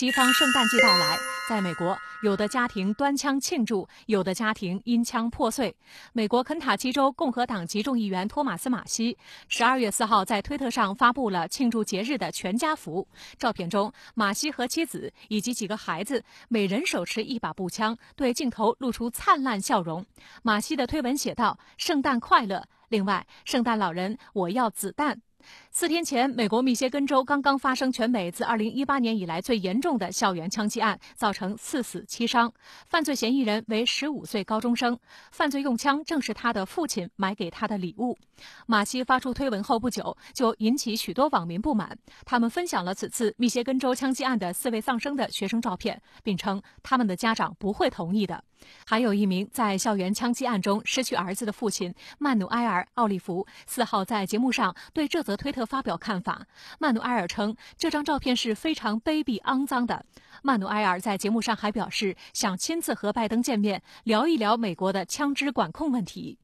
西方圣诞季到来，在美国，有的家庭端枪庆祝，有的家庭因枪破碎。美国肯塔基州共和党籍众议员托马斯·马西十二月四号在推特上发布了庆祝节日的全家福。照片中，马西和妻子以及几个孩子每人手持一把步枪，对镜头露出灿烂笑容。马西的推文写道：“圣诞快乐！另外，圣诞老人，我要子弹。”四天前，美国密歇根州刚刚发生全美自2018年以来最严重的校园枪击案，造成四死七伤。犯罪嫌疑人为15岁高中生，犯罪用枪正是他的父亲买给他的礼物。马西发出推文后不久，就引起许多网民不满，他们分享了此次密歇根州枪击案的四位丧生的学生照片，并称他们的家长不会同意的。还有一名在校园枪击案中失去儿子的父亲曼努埃尔·奥利弗四号在节目上对这则推特发表看法。曼努埃尔称，这张照片是非常卑鄙肮脏的。曼努埃尔在节目上还表示，想亲自和拜登见面，聊一聊美国的枪支管控问题。